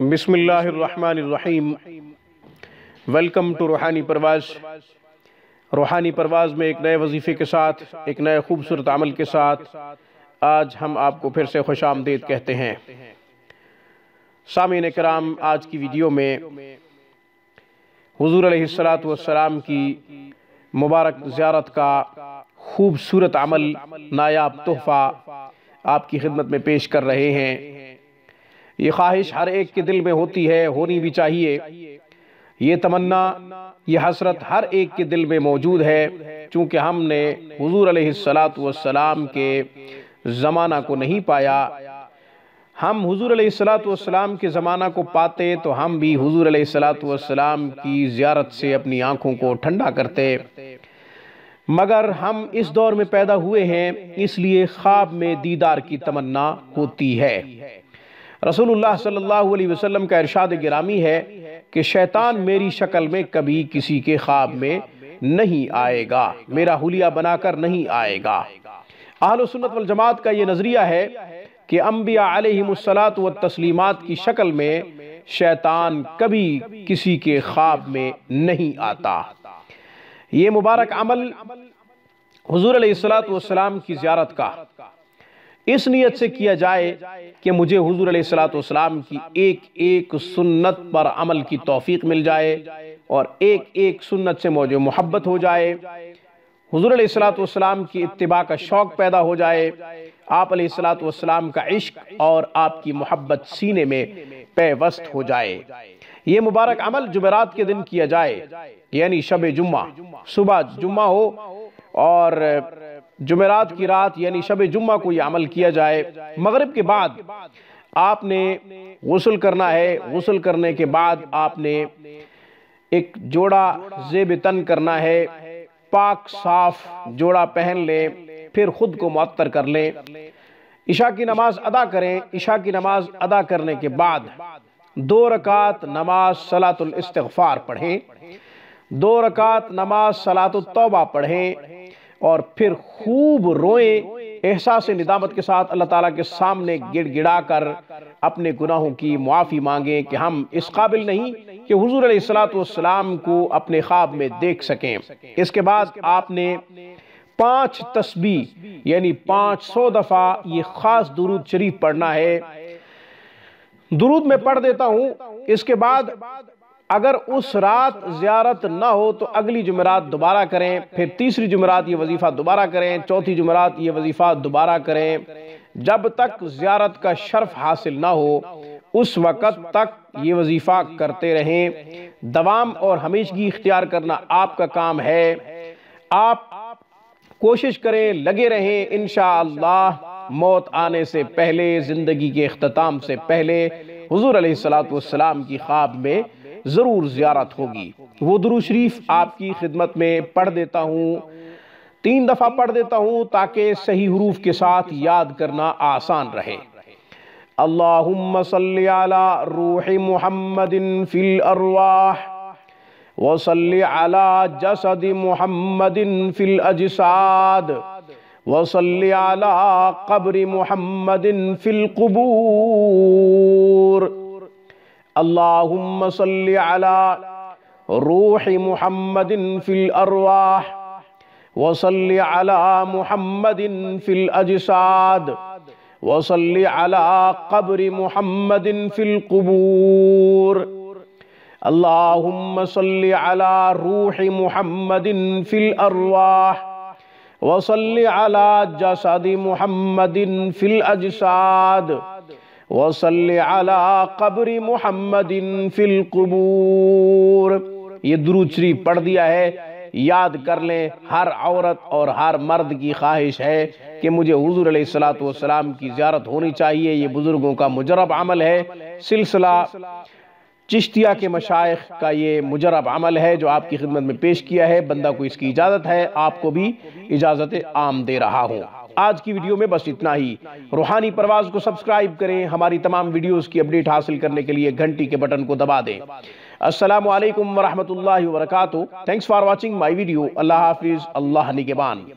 بسم اللہ الرحمن الرحیم ویلکم ٹو روحانی پرواز روحانی پرواز میں ایک نئے وظیفے کے ساتھ ایک نئے خوبصورت عمل کے ساتھ آج ہم آپ کو پھر سے خوش آمدید کہتے ہیں سامعین کرام آج کی ویڈیو میں حضور علیہ السلاۃ والسلام السلام کی مبارک زیارت کا خوبصورت عمل نایاب تحفہ آپ کی خدمت میں پیش کر رہے ہیں یہ خواہش ہر ایک کے دل میں ہوتی ہے ہونی بھی چاہیے یہ تمنا یہ حسرت ہر ایک کے دل میں موجود ہے چونکہ ہم نے حضور علیہ والسلام کے زمانہ کو نہیں پایا ہم حضور علیہ السلاۃ والسلام کے زمانہ کو پاتے تو ہم بھی حضور علیہ السلاۃ والسلام کی زیارت سے اپنی آنکھوں کو ٹھنڈا کرتے مگر ہم اس دور میں پیدا ہوئے ہیں اس لیے خواب میں دیدار کی تمنا ہوتی ہے رسول اللہ صلی اللہ علیہ وسلم کا ارشاد گرامی ہے کہ شیطان میری شکل میں کبھی کسی کے خواب میں نہیں آئے گا میرا حلیہ بنا کر نہیں آئے گا اہل سنت والجماعت کا یہ نظریہ ہے کہ انبیاء علیہم السلاط و تسلیمات کی شکل میں شیطان کبھی کسی کے خواب میں نہیں آتا یہ مبارک عمل حضور علیہ السلام کی زیارت کا اس نیت سے کیا جائے کہ مجھے حضور علیہ السلام کی ایک ایک سنت پر عمل کی توفیق مل جائے اور ایک ایک سنت سے محبت ہو جائے حضور علیہ السلام کی اتباع کا شوق پیدا ہو جائے آپ علیہ السلام کا عشق اور آپ کی محبت سینے میں پیوست ہو جائے یہ مبارک عمل جمعرات کے دن کیا جائے یعنی شب جمعہ صبح جمعہ ہو اور جمعرات کی رات یعنی شب جمعہ کو یہ عمل کیا جائے مغرب کے بعد آپ نے غسل کرنا ہے غسل کرنے کے بعد آپ نے ایک جوڑا زیب تن کرنا ہے پاک صاف جوڑا پہن لیں پھر خود کو معطر کر لیں عشاء کی نماز ادا کریں عشاء کی نماز ادا کرنے کے بعد دو رکعت نماز صلاة الاستغفار پڑھیں دو رکعت نماز صلاة التوبہ پڑھیں اور پھر خوب روئیں احساس ندامت کے ساتھ اللہ تعالیٰ کے سامنے گڑ گڑا کر اپنے گناہوں کی معافی مانگیں کہ ہم اس قابل نہیں کہ حضور علیہ السلاۃ والسلام کو اپنے خواب میں دیکھ سکیں اس کے بعد آپ نے پانچ تسبیح یعنی پانچ سو دفعہ یہ خاص درود شریف پڑھنا ہے درود میں پڑھ دیتا ہوں اس کے بعد اگر اس رات زیارت نہ ہو تو اگلی جمعرات دوبارہ کریں پھر تیسری جمعرات یہ وظیفہ دوبارہ کریں چوتھی جمعرات یہ وظیفہ دوبارہ کریں جب تک زیارت کا شرف حاصل نہ ہو اس وقت تک یہ وظیفہ کرتے رہیں دوام اور ہمیشگی اختیار کرنا آپ کا کام ہے آپ کوشش کریں لگے رہیں انشاءاللہ موت آنے سے پہلے زندگی کے اختتام سے پہلے حضور علیہ السلام کی خواب میں ضرور زیارت ہوگی وہ درو شریف آپ کی خدمت میں پڑھ دیتا ہوں تین دفعہ پڑھ دیتا ہوں تاکہ صحیح حروف کے ساتھ یاد کرنا آسان رہے اللہم صلی علی روح محمد فی الارواح وصلی علی جسد محمد فی الاجساد وصلی علی قبر محمد فی القبور اللهم صل على روح محمد في الأرواح وصل على محمد في الأجساد وصل على قبر محمد في القبور اللهم صل على روح محمد في الأرواح وصل على جسد محمد في الأجساد وصل قبر محمد القبور یہ شریف پڑھ دیا ہے یاد کر لیں ہر عورت اور ہر مرد کی خواہش ہے کہ مجھے حضور علیہ السلام کی زیارت ہونی چاہیے یہ بزرگوں کا مجرب عمل ہے سلسلہ چشتیہ کے مشایخ کا یہ مجرب عمل ہے جو آپ کی خدمت میں پیش کیا ہے بندہ کو اس کی اجازت ہے آپ کو بھی اجازت عام دے رہا ہوں آج کی ویڈیو میں بس اتنا ہی روحانی پرواز کو سبسکرائب کریں ہماری تمام ویڈیوز کی اپڈیٹ حاصل کرنے کے لیے گھنٹی کے بٹن کو دبا دیں السلام علیکم ورحمت اللہ وبرکاتہ thanks for watching my video اللہ حافظ اللہ نگبان